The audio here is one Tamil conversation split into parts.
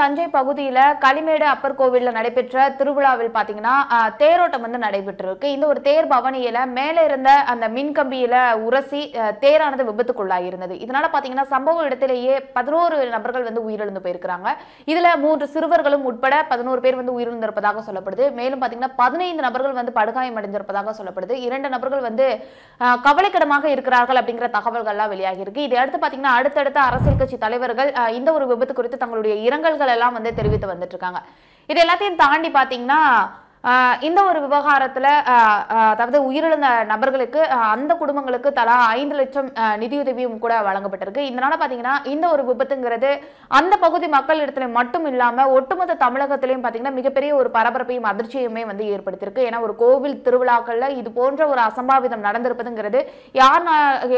தஞ்சை பகுதியில் களிமேடு அப்பர் கோவிலில் நடைபெற்ற திருவிழாவில் பார்த்தீங்கன்னா தேரோட்டம் வந்து நடைபெற்றிருக்கு இந்த ஒரு தேர் பவனியில் மேலே இருந்த அந்த மின்கம்பியில உரசி தேரானது விபத்துக்குள்ளாயிருந்தது இதனால பார்த்தீங்கன்னா சம்பவ இடத்திலேயே பதினோரு நபர்கள் வந்து உயிரிழந்து போயிருக்கிறாங்க இதில் மூன்று சிறுவர்களும் உட்பட பதினோரு பேர் வந்து உயிரிழந்திருப்பதாக சொல்லப்படுது மேலும் பார்த்தீங்கன்னா பதினைந்து நபர்கள் வந்து படுகாயம் அடைஞ்சிருப்பதாக சொல்லப்படுது இரண்டு நபர்கள் வந்து கவலைக்கிடமாக இருக்கிறார்கள் அப்படிங்கிற தகவல்கள்லாம் வெளியாகியிருக்கு இதை அடுத்து பார்த்தீங்கன்னா அடுத்தடுத்த அரசியல் கட்சி தலைவர்கள் இந்த ஒரு விபத்து குறித்து தங்களுடைய இரங்கல்களை கருத்துக்கள் எல்லாம் வந்து தெரிவித்து வந்துட்டு இருக்காங்க இது எல்லாத்தையும் தாண்டி பார்த்தீங்கன்னா இந்த ஒரு விவகாரத்துல அதாவது உயிரிழந்த நபர்களுக்கு அந்த குடும்பங்களுக்கு தலா ஐந்து லட்சம் நிதியுதவியும் கூட வழங்கப்பட்டிருக்கு இதனால பாத்தீங்கன்னா இந்த ஒரு விபத்துங்கிறது அந்த பகுதி மக்கள் இடத்துல மட்டும் இல்லாமல் ஒட்டுமொத்த தமிழகத்திலையும் பார்த்தீங்கன்னா மிகப்பெரிய ஒரு பரபரப்பையும் அதிர்ச்சியுமே வந்து ஏற்படுத்தியிருக்கு ஏன்னா ஒரு கோவில் திருவிழாக்கள்ல இது போன்ற ஒரு அசம்பாவிதம் நடந்திருப்பதுங்கிறது யார்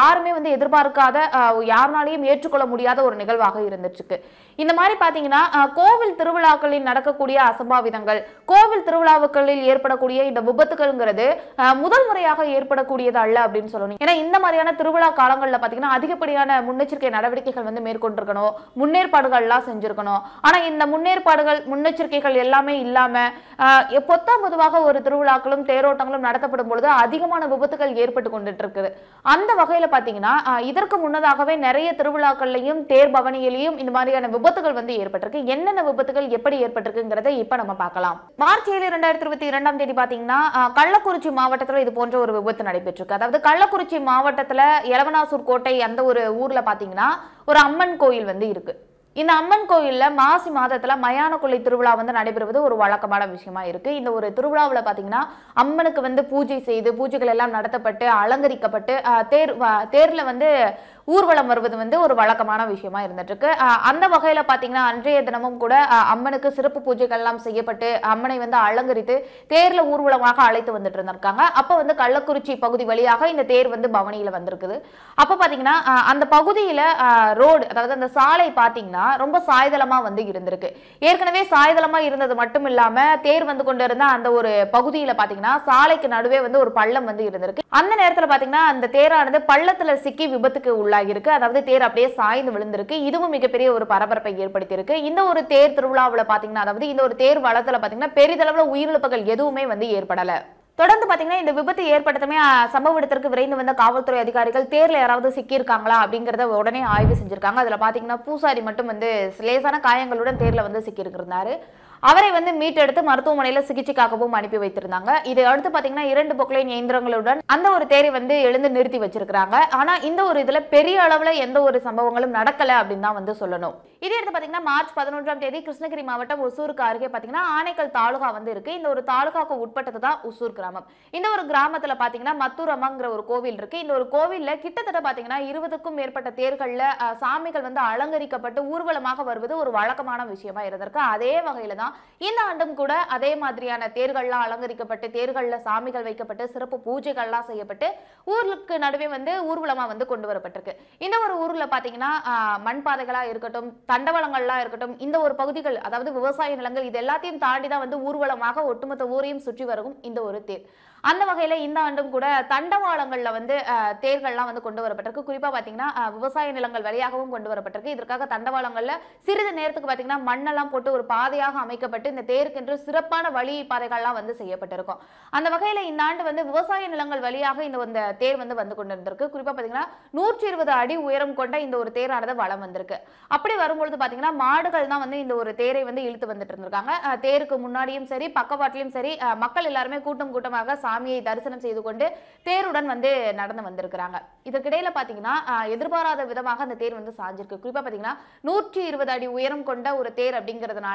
யாருமே வந்து எதிர்பார்க்காத யாருனாலையும் ஏற்றுக்கொள்ள முடியாத ஒரு நிகழ்வாக இருந்துச்சு இந்த மாதிரி பாத்தீங்கன்னா கோவில் திருவிழாக்களில் நடக்கக்கூடிய அசம்பாவிதங்கள் கோவில் திருவிழாவுகளில் ஏற்படக்கூடிய இந்த விபத்துகள்ங்கிறது முதல் முறையாக ஏற்படக்கூடியது அல்ல அப்படின்னு சொல்லணும் ஏன்னா இந்த மாதிரியான திருவிழா காலங்களில் பாத்தீங்கன்னா அதிகப்படியான முன்னெச்சரிக்கை நடவடிக்கைகள் வந்து மேற்கொண்டிருக்கணும் முன்னேற்பாடுகள்லாம் செஞ்சிருக்கணும் ஆனா இந்த முன்னேற்பாடுகள் முன்னெச்சரிக்கைகள் எல்லாமே இல்லாம பொத்தாம் பொதுவாக ஒரு திருவிழாக்களும் தேரோட்டங்களும் நடத்தப்படும் பொழுது அதிகமான விபத்துகள் ஏற்பட்டு கொண்டுட்டு இருக்குது அந்த வகையில பாத்தீங்கன்னா இதற்கு முன்னதாகவே நிறைய திருவிழாக்கள்லையும் தேர் பவனியிலையும் இந்த மாதிரியான விபத்துகள் வந்து ஏற்பட்டிருக்கு என்னென்ன விபத்துகள் எப்படி ஏற்பட்டிருக்குங்கிறத இப்போ நம்ம பார்க்கலாம் மார்ச் ஏழு இரண்டாயிரத்தி இருபத்தி இரண்டாம் தேதி பார்த்தீங்கன்னா கள்ளக்குறிச்சி மாவட்டத்தில் இது போன்ற ஒரு விபத்து நடைபெற்றிருக்கு அதாவது கள்ளக்குறிச்சி மாவட்டத்தில் எலவனாசூர் கோட்டை அந்த ஒரு ஊரில் பார்த்தீங்கன்னா ஒரு அம்மன் கோயில் வந்து இருக்குது இந்த அம்மன் கோயிலில் மாசி மாதத்தில் மயான கொள்ளை திருவிழா வந்து நடைபெறுவது ஒரு வழக்கமான விஷயமா இருக்கு இந்த ஒரு திருவிழாவில் பார்த்தீங்கன்னா அம்மனுக்கு வந்து பூஜை செய்து பூஜைகள் எல்லாம் நடத்தப்பட்டு அலங்கரிக்கப்பட்டு தேர் தேரில் வந்து ஊர்வலம் வருவது வந்து ஒரு வழக்கமான விஷயமா இருந்துட்டு இருக்கு அந்த வகையில பாத்தீங்கன்னா அன்றைய தினமும் கூட அம்மனுக்கு சிறப்பு பூஜைகள் எல்லாம் செய்யப்பட்டு அம்மனை வந்து அலங்கரித்து தேர்ல ஊர்வலமாக அழைத்து வந்துட்டு இருந்திருக்காங்க அப்ப வந்து கள்ளக்குறிச்சி பகுதி வழியாக இந்த தேர் வந்து பவனியில வந்திருக்குது அப்ப பாத்தீங்கன்னா அந்த பகுதியில ரோடு அதாவது அந்த சாலை பாத்தீங்கன்னா ரொம்ப சாய்தளமா வந்து இருந்திருக்கு ஏற்கனவே சாய்தளமா இருந்தது மட்டும் இல்லாம தேர் வந்து கொண்டிருந்த அந்த ஒரு பகுதியில பாத்தீங்கன்னா சாலைக்கு நடுவே வந்து ஒரு பள்ளம் வந்து இருந்திருக்கு அந்த நேரத்துல பாத்தீங்கன்னா அந்த தேரானது பள்ளத்துல சிக்கி விபத்துக்கு உள்ள உள்ளாகியிருக்கு அதாவது தேர் அப்படியே சாய்ந்து விழுந்திருக்கு இதுவும் மிகப்பெரிய ஒரு பரபரப்பை ஏற்படுத்தியிருக்கு இந்த ஒரு தேர் திருவிழாவில் பார்த்தீங்கன்னா அதாவது இந்த ஒரு தேர் வளத்தில் பார்த்தீங்கன்னா பெரிதளவில் உயிரிழப்புகள் எதுவுமே வந்து ஏற்படலை தொடர்ந்து பார்த்தீங்கன்னா இந்த விபத்து ஏற்பட்டதுமே சம்பவ இடத்திற்கு விரைந்து வந்த காவல்துறை அதிகாரிகள் தேரில் யாராவது சிக்கியிருக்காங்களா அப்படிங்கிறத உடனே ஆய்வு செஞ்சுருக்காங்க அதில் பார்த்தீங்கன்னா பூசாரி மட்டும் வந்து லேசான காயங்களுடன் தேரில் வந்து சிக்கியிருக்கிறாரு அவரை வந்து மீட்டெடுத்து மருத்துவமனையில் சிகிச்சைக்காகவும் அனுப்பி வைத்திருந்தாங்க இதை அடுத்து பாத்தீங்கன்னா இரண்டு பொக்லைன் இயந்திரங்களுடன் அந்த ஒரு தேரை வந்து எழுந்து நிறுத்தி வச்சிருக்காங்க ஆனால் இந்த ஒரு இதில் பெரிய அளவில் எந்த ஒரு சம்பவங்களும் நடக்கலை அப்படின்னு தான் வந்து சொல்லணும் இதே எடுத்து பார்த்தீங்கன்னா மார்ச் பதினொன்றாம் தேதி கிருஷ்ணகிரி மாவட்டம் ஒசூருக்கு அருகே பார்த்தீங்கன்னா ஆனைக்கல் தாலுகா வந்து இருக்கு இந்த ஒரு தாலுகாவுக்கு உட்பட்டது தான் ஒசூர் கிராமம் இந்த ஒரு கிராமத்தில் மத்தூர் அம்மாங்கிற ஒரு கோவில் இருக்கு இந்த ஒரு கோவிலில் கிட்டத்தட்ட பாத்தீங்கன்னா இருபதுக்கும் மேற்பட்ட தேர்களில் சாமிகள் வந்து அலங்கரிக்கப்பட்டு ஊர்வலமாக வருவது ஒரு வழக்கமான விஷயமா இருந்திருக்கு அதே வகையில் தான் இந்த ஆண்டும் கூட அதே மாதிரியான தேர்கள்லாம் அலங்கரிக்கப்பட்டு தேர்களில் சாமிகள் வைக்கப்பட்டு சிறப்பு பூஜைகள்லாம் செய்யப்பட்டு ஊருக்கு நடுவே வந்து ஊர்வலமாக வந்து கொண்டு வரப்பட்டிருக்கு இந்த ஒரு ஊரில் பார்த்தீங்கன்னா மண் பாதைகளாக இருக்கட்டும் தண்டவளங்கள்லாம் இருக்கட்டும் இந்த ஒரு பகுதிகள் அதாவது விவசாய நிலங்கள் இது எல்லாத்தையும் தாண்டி தான் வந்து ஊர்வலமாக ஒட்டுமொத்த ஊரையும் சுற்றி வரவும் இந்த ஒரு தேர் அந்த வகையில் இந்த ஆண்டும் கூட தண்டவாளங்களில் வந்து தேர்கள்லாம் வந்து கொண்டு வரப்பட்டிருக்கு குறிப்பாக பார்த்தீங்கன்னா விவசாய நிலங்கள் வழியாகவும் கொண்டு வரப்பட்டிருக்கு இதற்காக தண்டவாளங்களில் சிறிது நேரத்துக்கு பார்த்தீங்கன்னா மண்ணெல்லாம் போட்டு ஒரு பாதையாக அமைக்கப்பட்டு இந்த தேருக்கென்று சிறப்பான வழி பாதைகள்லாம் வந்து செய்யப்பட்டிருக்கும் அந்த வகையில் இந்த ஆண்டு வந்து விவசாய நிலங்கள் வழியாக இந்த இந்த தேர் வந்து வந்து கொண்டு இருந்திருக்கு குறிப்பாக பார்த்தீங்கன்னா நூற்றி இருபது அடி உயரம் கொண்ட இந்த ஒரு தேரானது வளம் வந்திருக்கு அப்படி வரும்பொழுது பார்த்தீங்கன்னா மாடுகள் தான் வந்து இந்த ஒரு தேரை வந்து இழுத்து வந்துட்டு இருந்திருக்காங்க தேருக்கு முன்னாடியும் சரி பக்கவாட்டிலையும் சரி மக்கள் எல்லாருமே கூட்டம் கூட்டமாக சாமியை தரிசனம் செய்து கொண்டு தேருடன் வந்து நடந்து வந்திருக்கிறாங்க இதற்கிடையில பார்த்தீங்கன்னா எதிர்பாராத விதமாக அந்த தேர் வந்து சாஞ்சிருக்கு குறிப்பாக பார்த்தீங்கன்னா நூற்றி இருபது அடி உயரம் கொண்ட ஒரு தேர் அப்படிங்கிறதுனால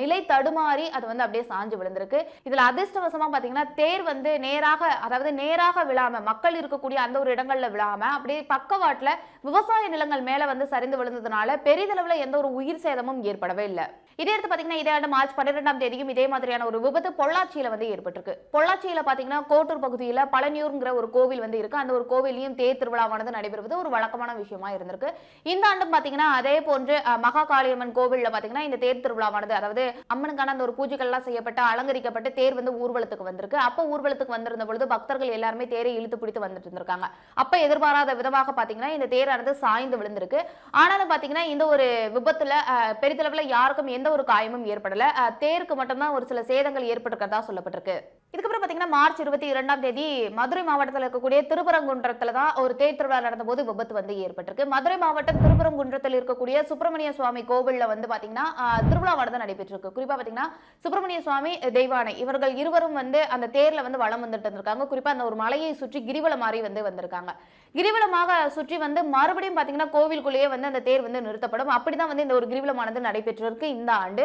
நிலை தடுமாறி அது வந்து அப்படியே சாஞ்சு விழுந்திருக்கு இதில் அதிர்ஷ்டவசமாக பார்த்தீங்கன்னா தேர் வந்து நேராக அதாவது நேராக விழாம மக்கள் இருக்கக்கூடிய அந்த ஒரு இடங்களில் விழாம அப்படியே பக்கவாட்டில் விவசாய நிலங்கள் மேலே வந்து சரிந்து விழுந்ததுனால பெரிதளவில் எந்த ஒரு உயிர் சேதமும் ஏற்படவே இல்லை இதே எடுத்து பார்த்தீங்கன்னா இதே ஆண்டு மார்ச் பன்னிரெண்டாம் தேதியும் இதே மாதிரியான ஒரு விபத்து பொள்ளாச்சியில் வந்து ஏற்பட்டிருக்கு பொள்ளாச்சியில் பார்த்தீங்கன்னா கோட்டூர் பகுதியில் பழனியூர்ங்கிற ஒரு கோவில் வந்து இருக்கு அந்த ஒரு கோவிலையும் தேர் திருவிழாவானது நடைபெறுவது ஒரு வழக்கமான விஷயமா இருந்திருக்கு இந்த ஆண்டும் பார்த்தீங்கன்னா அதே போன்று மகா காளியம்மன் கோவிலில் பார்த்தீங்கன்னா இந்த தேர் திருவிழாவானது அதாவது அம்மனுக்கான அந்த ஒரு பூஜைகள்லாம் செய்யப்பட்டு அலங்கரிக்கப்பட்டு தேர் வந்து ஊர்வலத்துக்கு வந்திருக்கு அப்போ ஊர்வலத்துக்கு வந்திருந்த பொழுது பக்தர்கள் எல்லாருமே தேரை இழுத்து பிடித்து வந்துட்டு இருந்திருக்காங்க அப்போ எதிர்பாராத விதமாக பார்த்தீங்கன்னா இந்த தேரானது சாய்ந்து விழுந்திருக்கு ஆனாலும் பார்த்தீங்கன்னா இந்த ஒரு விபத்தில் பெரிதளவில் யாருக்கும் எந்த ஒரு காயமும் ஏற்படல தேருக்கு மட்டும்தான் ஒரு சில சேதங்கள் ஏற்பட்டிருக்கிறதா சொல்லப்பட்டிருக்கு இதுக்கப்புறம் பார்த்தீங்கன்னா மார்ச் இருபத்தி இரண்டாம் தேதி மதுரை மாவட்டத்தில் இருக்கக்கூடிய திருப்பரங்குன்றத்தில் தான் ஒரு தேர் திருவிழா நடந்தபோது விபத்து வந்து ஏற்பட்டிருக்கு மதுரை மாவட்டம் திருப்பரங்குன்றத்தில் இருக்கக்கூடிய சுப்பிரமணிய சுவாமி கோவிலில் வந்து பார்த்தீங்கன்னா திருவிழாவானது நடைபெற்றிருக்கு குறிப்பாக பார்த்தீங்கன்னா சுப்பிரமணிய சுவாமி தெய்வானை இவர்கள் இருவரும் வந்து அந்த தேரில் வந்து வளம் வந்துட்டு இருந்திருக்காங்க குறிப்பாக அந்த ஒரு மலையை சுற்றி கிரிவலம் மாறி வந்து வந்திருக்காங்க கிரிவலமாக சுற்றி வந்து மறுபடியும் பார்த்தீங்கன்னா கோவிலுக்குள்ளேயே வந்து அந்த தேர் வந்து நிறுத்தப்படும் அப்படிதான் வந்து இந்த ஒரு கிரிவலமானது நடைபெற்றிருக்கு இந்த ஆண்டு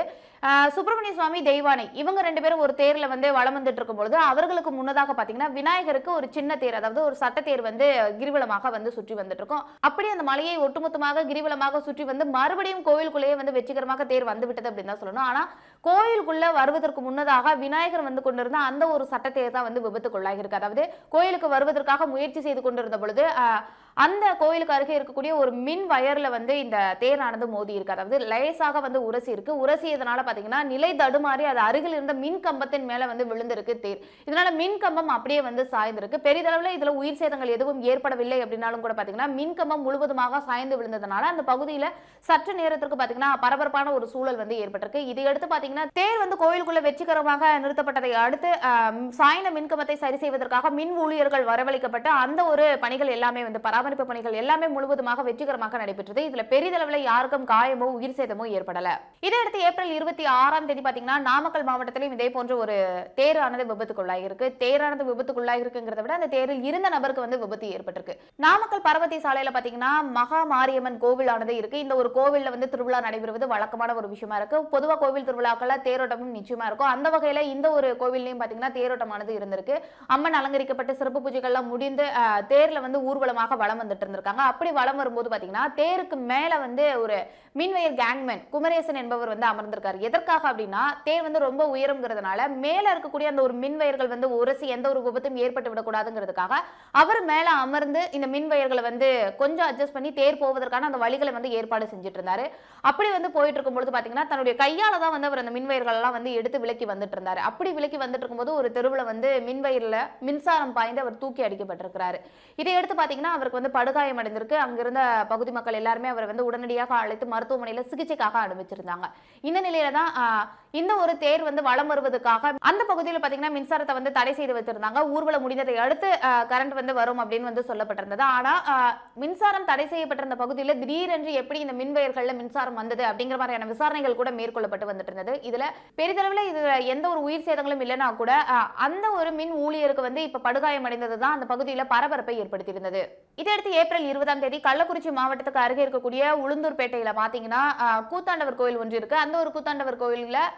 சுப்பிரமணிய சுவாமி தெய்வானை இவங்க ரெண்டு பேரும் ஒரு தேரில் வந்து வளம் வந்துட்டு இருக்கும் இருக்கும் பொழுது அவர்களுக்கு முன்னதாக பார்த்தீங்கன்னா விநாயகருக்கு ஒரு சின்ன தேர் அதாவது ஒரு சட்ட தேர் வந்து கிரிவலமாக வந்து சுற்றி வந்துட்டு இருக்கும் அப்படி அந்த மலையை ஒட்டுமொத்தமாக கிரிவலமாக சுற்றி வந்து மறுபடியும் கோவிலுக்குள்ளேயே வந்து வெற்றிகரமாக தேர் வந்து விட்டது அப்படின்னு தான் சொல்லணும் ஆனால் கோயிலுக்குள்ள வருவதற்கு முன்னதாக விநாயகர் வந்து கொண்டிருந்த அந்த ஒரு சட்ட தேர் தான் வந்து விபத்துக்குள்ளாகி இருக்கு அதாவது கோயிலுக்கு வருவதற்காக முயற்சி செய்து கொண்டிருந்த பொழுது அந்த கோயிலுக்கு அருகே இருக்கக்கூடிய ஒரு மின் வயர்ல வந்து இந்த தேரானது மோதி இருக்கு அதாவது லேசாக வந்து உரசி இருக்கு உரசியதுனால பாத்தீங்கன்னா நிலை தடுமாறி அது அருகில் இருந்த மின் கம்பத்தின் மேல வந்து விழுந்திருக்கு தேர் இதனால மின் கம்பம் அப்படியே வந்து சாய்ந்திருக்கு பெரிதளவில் இதுல உயிர் சேதங்கள் எதுவும் ஏற்படவில்லை அப்படின்னாலும் கூட பாத்தீங்கன்னா மின் கம்பம் முழுவதுமாக சாய்ந்து விழுந்ததுனால அந்த பகுதியில சற்று நேரத்திற்கு பாத்தீங்கன்னா பரபரப்பான ஒரு சூழல் வந்து ஏற்பட்டிருக்கு இதையடுத்து பாத்தீங்கன்னா தேர் வந்து கோயிலுக்குள்ள வெற்றிகரமாக நிறுத்தப்பட்டதை அடுத்து சாய்ந்த மின்கம்பத்தை சரி செய்வதற்காக மின் ஊழியர்கள் வரவழைக்கப்பட்டு அந்த ஒரு பணிகள் எல்லாமே வந்து பராமரி பராமரிப்பு பணிகள் எல்லாமே முழுவதுமாக வெற்றிகரமாக நடைபெற்றது இதுல பெரிதளவில் யாருக்கும் காயமோ உயிர் சேதமோ ஏற்படல இதையடுத்து ஏப்ரல் இருபத்தி ஆறாம் தேதி பாத்தீங்கன்னா நாமக்கல் மாவட்டத்திலும் இதே போன்ற ஒரு தேரானது விபத்துக்குள்ளாயிருக்கு தேரானது விபத்துக்குள்ளாயிருக்குங்கிறத விட அந்த தேரில் இருந்த நபருக்கு வந்து விபத்து ஏற்பட்டிருக்கு நாமக்கல் பரவதி சாலையில பாத்தீங்கன்னா மகா மாரியம்மன் கோவிலானது இருக்கு இந்த ஒரு கோவில்ல வந்து திருவிழா நடைபெறுவது வழக்கமான ஒரு விஷயமா இருக்கு பொதுவாக கோவில் திருவிழாக்கள்ல தேரோட்டமும் நிச்சயமா இருக்கும் அந்த வகையில இந்த ஒரு கோவில்லையும் பாத்தீங்கன்னா தேரோட்டமானது இருந்திருக்கு அம்மன் அலங்கரிக்கப்பட்டு சிறப்பு பூஜைகள்லாம் முடிந்து தேர்ல வந்து ஊர்வலமாக வளம் வளம் வந்துட்டு இருந்திருக்காங்க அப்படி வளம் வரும்போது பார்த்தீங்கன்னா தேருக்கு மேலே வந்து ஒரு மின்வயர் கேங்மேன் குமரேசன் என்பவர் வந்து அமர்ந்திருக்காரு எதற்காக அப்படின்னா தேர் வந்து ரொம்ப உயரம்ங்கிறதுனால மேலே இருக்கக்கூடிய அந்த ஒரு மின்வயர்கள் வந்து உரசி எந்த ஒரு விபத்தும் ஏற்பட்டு விடக்கூடாதுங்கிறதுக்காக அவர் மேலே அமர்ந்து இந்த மின்வயர்களை வந்து கொஞ்சம் அட்ஜஸ்ட் பண்ணி தேர் போவதற்கான அந்த வழிகளை வந்து ஏற்பாடு செஞ்சுட்டு இருந்தாரு அப்படி வந்து போயிட்டு இருக்கும்போது பார்த்தீங்கன்னா தன்னுடைய கையால் தான் வந்து அவர் அந்த மின்வயர்கள் எல்லாம் வந்து எடுத்து விலக்கி வந்துட்டு இருந்தாரு அப்படி விலக்கி வந்துட்டு இருக்கும்போது ஒரு தெருவில் வந்து மின்வயரில் மின்சாரம் பாய்ந்து அவர் தூக்கி அடிக்கப்பட்டிருக்கிறாரு இதை எடுத்து பார்த்தீங்கன்னா அவருக்கு வந்து படுகாயம் அடைந்திருக்கு அங்கிருந்த பகுதி மக்கள் எல்லாருமே அவரை வந்து உடனடியாக அழைத்து மருத்துவமனையில் சிகிச்சைக்காக அனுப்பிச்சிருந்தாங்க இந்த நிலையில தான் இந்த ஒரு தேர் வந்து வளம் வருவதற்காக அந்த பகுதியில் பாத்தீங்கன்னா மின்சாரத்தை வந்து தடை செய்து வச்சிருந்தாங்க ஊர்வலம் முடிந்ததை அடுத்து கரண்ட் வந்து வரும் அப்படின்னு வந்து சொல்லப்பட்டிருந்தது ஆனா மின்சாரம் தடை செய்யப்பட்டிருந்த பகுதியில் திடீரென்று எப்படி இந்த மின்வயர்களில் மின்சாரம் வந்தது அப்படிங்கிற மாதிரியான விசாரணைகள் கூட மேற்கொள்ளப்பட்டு வந்துட்டு இருந்தது இதுல பெரிதளவில் இதுல எந்த ஒரு உயிர் சேதங்களும் இல்லைனா கூட அந்த ஒரு மின் ஊழியருக்கு வந்து இப்ப படுகாயம் அடைந்தது தான் அந்த பகுதியில் பரபரப்பை ஏற்படுத்தியிருந்தது இதையடுத்து ஏப்ரல் இருபதாம் தேதி கள்ளக்குறிச்சி மாவட்டத்துக்கு அருகே இருக்கக்கூடிய உளுந்தூர்பேட்டையில பாத்தீங்கன்னா கூத்தாண்டவர் கோயில் ஒன்று இருக்கு அந்த ஒரு கூத்தாண்டவர் கோயிலில்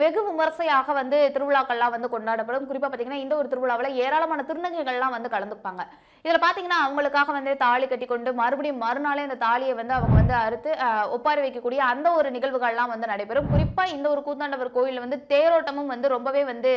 வெகு விமர்சையாக வந்து திருவிழாக்கள்லாம் வந்து கொண்டாடப்படும் குறிப்பாக பார்த்தீங்கன்னா இந்த ஒரு திருவிழாவில் ஏராளமான திருநங்கைகள்லாம் வந்து கலந்துப்பாங்க இதில் பார்த்தீங்கன்னா அவங்களுக்காக வந்து தாலி கட்டி கொண்டு மறுபடியும் மறுநாளே இந்த தாலியை வந்து அவங்க வந்து அறுத்து ஒப்பாரி வைக்கக்கூடிய அந்த ஒரு நிகழ்வுகள்லாம் வந்து நடைபெறும் குறிப்பாக இந்த ஒரு கூத்தாண்டவர் கோயிலில் வந்து தேரோட்டமும் வந்து ரொம்பவே வந்து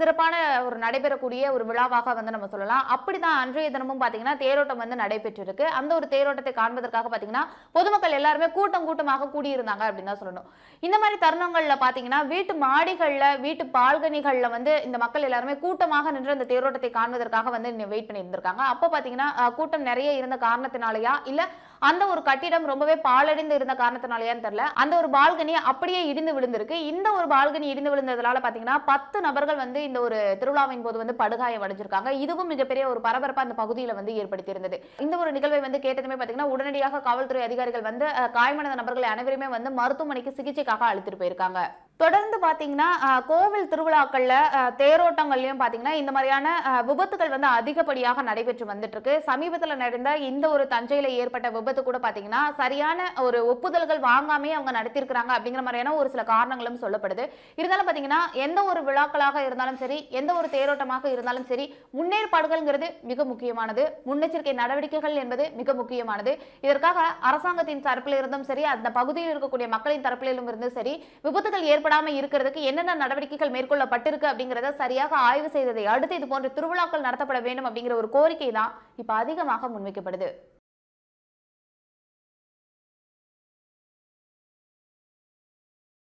சிறப்பான ஒரு நடைபெறக்கூடிய ஒரு விழாவாக வந்து நம்ம சொல்லலாம் அப்படிதான் அன்றைய தினமும் பார்த்தீங்கன்னா தேரோட்டம் வந்து நடைபெற்றிருக்கு அந்த ஒரு தேரோட்டத்தை காண்பதற்காக பார்த்தீங்கன்னா பொதுமக்கள் எல்லாருமே கூட்டம் கூட்டமாக கூடியிருந்தாங்க அப்படின்னு தான் சொல்லணும் இந்த மாதிரி தருணங்களில் பாத்தீங்கன்னா வீட்டு மாடிகள்ல வீட்டு பால்கனிகள்ல வந்து இந்த மக்கள் எல்லாருமே கூட்டமாக நின்று அந்த தேரோட்டத்தை காண்பதற்காக வந்து வெயிட் பண்ணி இருந்திருக்காங்க அப்போ பாத்தீங்கன்னா கூட்டம் நிறைய இருந்த காரணத்தினாலயா இல்ல அந்த ஒரு கட்டிடம் ரொம்பவே பாலடைந்து இருந்த காரணத்தினாலேயான்னு தெரியல அந்த ஒரு பால்கனி அப்படியே இடிந்து விழுந்திருக்கு இந்த ஒரு பால்கனி இடிந்து விழுந்ததுனால பாத்தீங்கன்னா பத்து நபர்கள் வந்து இந்த ஒரு திருவிழாவின் போது வந்து படுகாயம் அடைஞ்சிருக்காங்க இதுவும் மிகப்பெரிய ஒரு பரபரப்பா அந்த பகுதியில வந்து ஏற்படுத்தியிருந்தது இந்த ஒரு நிகழ்வை வந்து கேட்டதுமே பாத்தீங்கன்னா உடனடியாக காவல்துறை அதிகாரிகள் வந்து காயமடைந்த நபர்கள் அனைவருமே வந்து மருத்துவமனைக்கு சிகிச்சைக்காக அழைத்துட்டு போயிருக்காங்க தொடர்ந்து பார்த்தீங்கன்னா கோவில் திருவிழாக்களில் தேரோட்டங்கள்லயும் பார்த்தீங்கன்னா இந்த மாதிரியான விபத்துகள் வந்து அதிகப்படியாக நடைபெற்று வந்துட்டு இருக்கு சமீபத்தில் நடந்த இந்த ஒரு தஞ்சையில் ஏற்பட்ட விபத்து கூட பார்த்தீங்கன்னா சரியான ஒரு ஒப்புதல்கள் வாங்காமே அவங்க நடத்தியிருக்கிறாங்க அப்படிங்கிற மாதிரியான ஒரு சில காரணங்களும் சொல்லப்படுது இருந்தாலும் பார்த்தீங்கன்னா எந்த ஒரு விழாக்களாக இருந்தாலும் சரி எந்த ஒரு தேரோட்டமாக இருந்தாலும் சரி முன்னேற்பாடுகள்ங்கிறது மிக முக்கியமானது முன்னெச்சரிக்கை நடவடிக்கைகள் என்பது மிக முக்கியமானது இதற்காக அரசாங்கத்தின் தரப்பில் இருந்தும் சரி அந்த பகுதியில் இருக்கக்கூடிய மக்களின் தரப்பிலும் இருந்தும் சரி விபத்துகள் ஏற்ப செயல்படாமல் இருக்கிறதுக்கு என்னென்ன நடவடிக்கைகள் மேற்கொள்ளப்பட்டிருக்கு அப்படிங்கிறத சரியாக ஆய்வு செய்ததை அடுத்து இது போன்ற திருவிழாக்கள் நடத்தப்பட வேண்டும் அப்படிங்கிற ஒரு கோரிக்கை தான் இப்போ அதிகமாக முன்வைக்கப்படுது